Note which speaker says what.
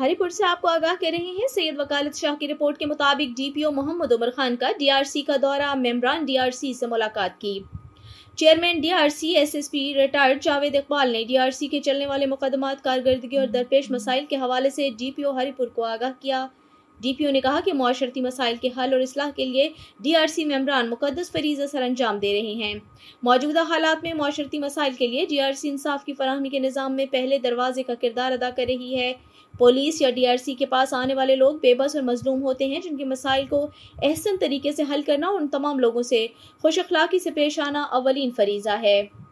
Speaker 1: हरिपुर से आपको आगाह कर रहे हैं सैयद वकालत शाह की रिपोर्ट के मुताबिक डीपीओ मोहम्मद उमर खान का डीआरसी का दौरा मेम्बरान डीआरसी से मुलाकात की chairman DRC SSP retired Javed Iqbal ने डीआरसी के चलने वाले मुकदमात कारकर्दगी और दरपेश मसाइल के हवाले से डीपीओ हरिपुर को आगाह किया डीपीओ ने कहा कि माशरती मसाइल के हल और असलाह के लिए डीआरसी मेम्बरान मुकदस फरीज सर अंजाम दे रहे हैं मौजूदा हालात में माशरती मसाइल के लिए डीआरसी इंसाफ की फरहमी के निज़ाम में पहले दरवाजे का किरदार अदा कर रही है पुलिस या डीआरसी के पास आने वाले लोग बेबस और मजलूम होते हैं जिनके मसाइल को अहसन तरीके से हल करना और उन तमाम लोगों से खुश अखलाकी से पेश आना अवलिन फरीजा है